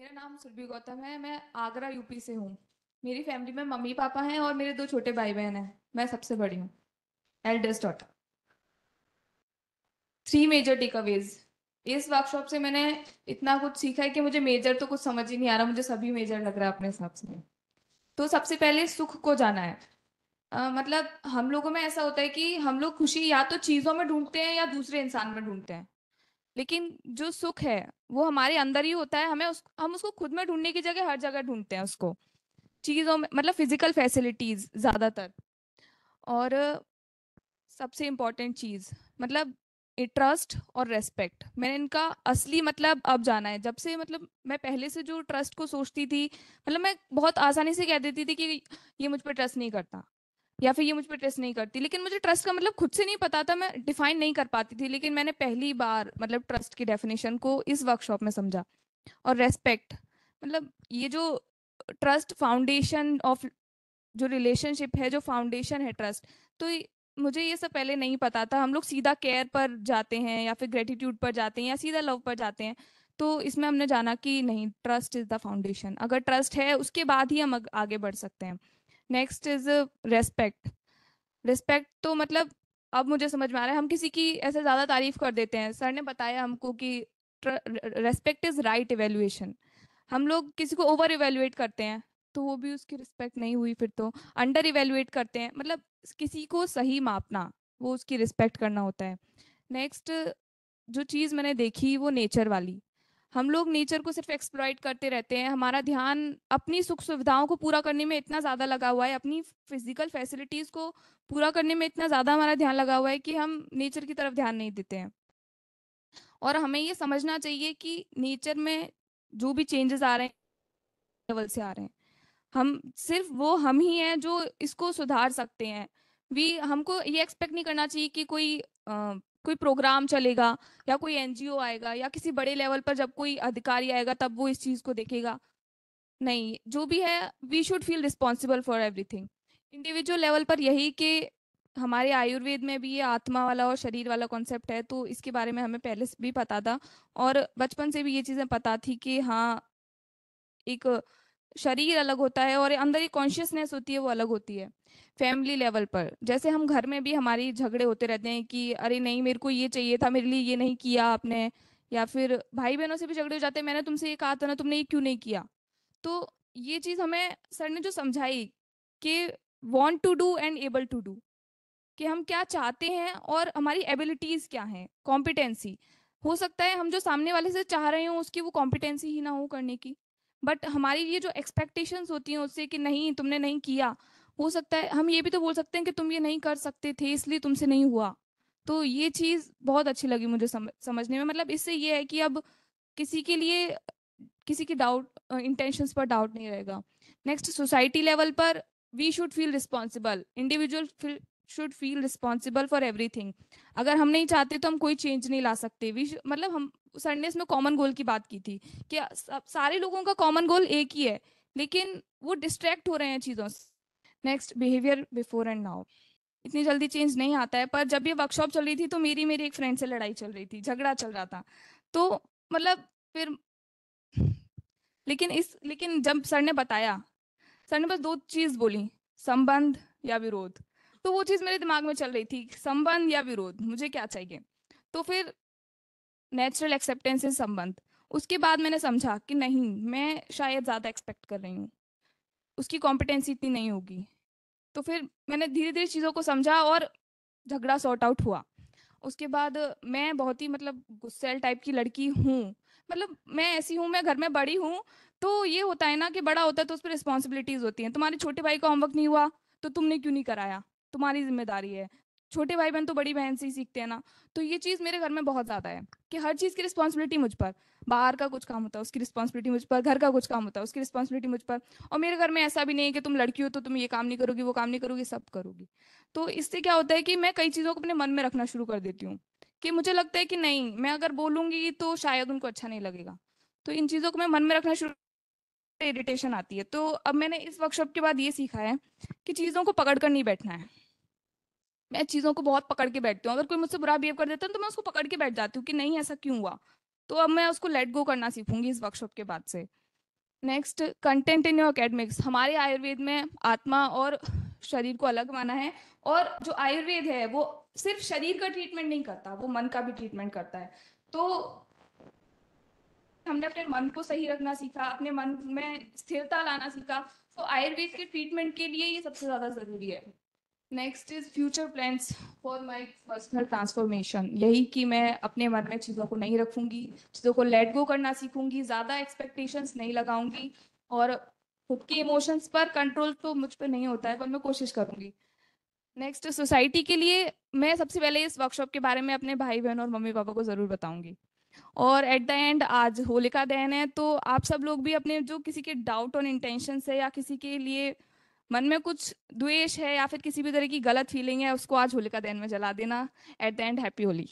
मेरा नाम सुरभि गौतम है मैं आगरा यूपी से हूँ मेरी फैमिली में मम्मी पापा हैं और मेरे दो छोटे भाई बहन हैं मैं सबसे बड़ी हूँ eldest daughter three major takeaways इस वर्कशॉप से मैंने इतना कुछ सीखा है कि मुझे मेजर तो कुछ समझ ही नहीं आ रहा मुझे सभी मेजर लग रहा है अपने हिसाब से तो सबसे पहले सुख को जाना है आ, मतलब हम लोगों में ऐसा होता है कि हम लोग खुशी या तो चीज़ों में ढूंढते हैं या दूसरे इंसान में ढूंढते हैं लेकिन जो सुख है वो हमारे अंदर ही होता है हमें उस हम उसको खुद में ढूंढने की जगह हर जगह ढूंढते हैं उसको चीज़ों में मतलब फिजिकल फैसिलिटीज ज़्यादातर और सबसे इम्पोर्टेंट चीज़ मतलब ट्रस्ट और रेस्पेक्ट मैंने इनका असली मतलब अब जाना है जब से मतलब मैं पहले से जो ट्रस्ट को सोचती थी मतलब मैं बहुत आसानी से कह देती थी कि ये मुझ पर ट्रस्ट नहीं करता या फिर ये मुझ पर ट्रस्ट नहीं करती लेकिन मुझे ट्रस्ट का मतलब खुद से नहीं पता था मैं डिफाइन नहीं कर पाती थी लेकिन मैंने पहली बार मतलब ट्रस्ट की डेफिनेशन को इस वर्कशॉप में समझा और रेस्पेक्ट मतलब ये जो ट्रस्ट फाउंडेशन ऑफ जो रिलेशनशिप है जो फाउंडेशन है ट्रस्ट तो मुझे ये सब पहले नहीं पता था हम लोग सीधा केयर पर जाते हैं या फिर ग्रेटिट्यूड पर जाते हैं या सीधा लव पर जाते हैं तो इसमें हमने जाना कि नहीं ट्रस्ट इज़ द फाउंडेशन अगर ट्रस्ट है उसके बाद ही हम आगे बढ़ सकते हैं नेक्स्ट इज रेस्पेक्ट रिस्पेक्ट तो मतलब अब मुझे समझ में आ रहा है हम किसी की ऐसे ज़्यादा तारीफ कर देते हैं सर ने बताया हमको कि रेस्पेक्ट इज़ राइट एवेल्यूएशन हम लोग किसी को ओवर एवेल्यूएट करते हैं तो वो भी उसकी रिस्पेक्ट नहीं हुई फिर तो अंडर एवेल्यूएट करते हैं मतलब किसी को सही मापना वो उसकी रिस्पेक्ट करना होता है नेक्स्ट जो चीज़ मैंने देखी वो नेचर वाली हम लोग नेचर को सिर्फ एक्सप्लॉइट करते रहते हैं हमारा ध्यान अपनी सुख सुविधाओं को पूरा करने में इतना ज़्यादा लगा हुआ है अपनी फिजिकल फैसिलिटीज़ को पूरा करने में इतना ज़्यादा हमारा ध्यान लगा हुआ है कि हम नेचर की तरफ ध्यान नहीं देते हैं और हमें ये समझना चाहिए कि नेचर में जो भी चेंजेस आ रहे हैं लेवल से आ रहे हैं हम सिर्फ वो हम ही हैं जो इसको सुधार सकते हैं भी हमको ये एक्सपेक्ट नहीं करना चाहिए कि कोई कोई प्रोग्राम चलेगा या कोई एनजीओ आएगा या किसी बड़े लेवल पर जब कोई अधिकारी आएगा तब वो इस चीज को देखेगा नहीं जो भी है we should feel responsible for everything individual level पर यही कि हमारे आयुर्वेद में भी ये आत्मा वाला और शरीर वाला कॉन्सेप्ट है तो इसके बारे में हमें पहले भी पता था और बचपन से भी ये चीज़ें पता थी कि हाँ एक शरीर अलग होता है और अंदर ही कॉन्शियसनेस होती है वो अलग होती है फैमिली लेवल पर जैसे हम घर में भी हमारी झगड़े होते रहते हैं कि अरे नहीं मेरे को ये चाहिए था मेरे लिए ये नहीं किया आपने या फिर भाई बहनों से भी झगड़े हो जाते हैं मैंने तुमसे ये कहा था ना तुमने ये क्यों नहीं किया तो ये चीज़ हमें सर ने जो समझाई कि want to do and able to do कि हम क्या चाहते हैं और हमारी एबिलिटीज़ क्या हैं कॉम्पिटेंसी हो सकता है हम जो सामने वाले से चाह रहे हों उसकी वो कॉम्पिटेंसी ही ना हो करने की बट हमारी ये जो एक्सपेक्टेशंस होती हैं उससे कि नहीं तुमने नहीं किया हो सकता है हम ये भी तो बोल सकते हैं कि तुम ये नहीं कर सकते थे इसलिए तुमसे नहीं हुआ तो ये चीज़ बहुत अच्छी लगी मुझे समझ समझने में मतलब इससे ये है कि अब किसी के लिए किसी के डाउट इंटेंशंस पर डाउट नहीं रहेगा नेक्स्ट सोसाइटी लेवल पर we should feel responsible individual should feel responsible for everything अगर हम नहीं चाहते तो हम कोई चेंज नहीं ला सकते वी मतलब हम सर ने इसमें कॉमन गोल की बात की थी कि सारे लोगों का कॉमन गोल एक ही है लेकिन वो डिस्ट्रैक्ट हो रहे हैं चीज़ों से next behaviour before and now इतनी जल्दी चेंज नहीं आता है पर जब ये वर्कशॉप चल रही थी तो मेरी मेरी एक फ्रेंड से लड़ाई चल रही थी झगड़ा चल रहा था तो मतलब फिर लेकिन इस लेकिन जब सर ने बताया सर ने बस दो चीज़ बोली संबंध या विरोध तो वो चीज़ मेरे दिमाग में चल रही थी संबंध या विरोध मुझे क्या चाहिए तो फिर नेचुरल एक्सेप्टेंस इन संबंध उसके बाद मैंने समझा कि नहीं मैं शायद ज़्यादा एक्सपेक्ट कर रही हूँ उसकी कॉम्पिटेंसी इतनी नहीं होगी तो फिर मैंने धीरे धीरे चीज़ों को समझा और झगड़ा सॉर्ट आउट हुआ उसके बाद मैं बहुत ही मतलब गुस्सेल टाइप की लड़की हूँ मतलब मैं ऐसी हूँ मैं घर में बड़ी हूँ तो ये होता है ना कि बड़ा होता है तो उस पर रिस्पॉन्सिबिलिटीज होती हैं तुम्हारे छोटे भाई का होमवर्क नहीं हुआ तो तुमने क्यों नहीं कराया तुम्हारी जिम्मेदारी है छोटे भाई बहन तो बड़ी बहन से ही सीखते हैं ना तो ये चीज़ मेरे घर में बहुत ज़्यादा है कि हर चीज़ की रिस्पॉन्सिबिलिटी मुझ पर बाहर का कुछ काम होता है उसकी रिस्पॉन्सिबिलिटी मुझ पर घर का कुछ काम होता है उसकी रिस्पॉन्सिबिलिटी मुझ पर और मेरे घर में ऐसा भी नहीं है कि तुम लड़की हो तो तुम ये काम नहीं करोगी वो काम नहीं करोगी सब करोगी तो इससे क्या होता है कि मैं कई चीज़ों को अपने मन में रखना शुरू कर देती हूँ कि मुझे लगता है कि नहीं मैं अगर बोलूँगी तो शायद उनको अच्छा नहीं लगेगा तो इन चीज़ों को मैं मन में रखना शुरू इरिटेशन आती है तो अब मैंने इस वर्कशॉप के बाद ये सीखा है कि चीज़ों को पकड़ कर नहीं बैठना है मैं चीज़ों को बहुत पकड़ के बैठती हूँ अगर कोई मुझसे बुरा बिहेव कर देता है तो मैं उसको पकड़ के बैठ जाती हूँ कि नहीं ऐसा क्यों हुआ तो अब मैं उसको लेट गो करना सीखूंगी इस वर्कशॉप के बाद से next content in your academics हमारे आयुर्वेद में आत्मा और शरीर को अलग माना है और जो आयुर्वेद है वो सिर्फ शरीर का ट्रीटमेंट नहीं करता वो मन का भी ट्रीटमेंट करता है तो हमने अपने मन को सही रखना सीखा अपने मन में स्थिरता लाना सीखा तो आयुर्वेद के ट्रीटमेंट के लिए ये सबसे ज्यादा जरूरी है next is future plans for my personal transformation यही कि मैं अपने मन में चीज़ों को नहीं रखूंगी चीज़ों को लेट गो करना सीखूंगी ज़्यादा एक्सपेक्टेशंस नहीं लगाऊंगी और खुद के इमोशंस पर कंट्रोल तो मुझ पर नहीं होता है पर मैं कोशिश करूंगी नेक्स्ट सोसाइटी के लिए मैं सबसे पहले इस वर्कशॉप के बारे में अपने भाई बहन और मम्मी पापा को ज़रूर बताऊंगी और एट द एंड आज होलिका दहन है तो आप सब लोग भी अपने जो किसी के डाउट और इंटेंशन है या किसी के लिए मन में कुछ द्वेष है या फिर किसी भी तरह की गलत फीलिंग है उसको आज होलिका दहन में जला देना at the end happy Holi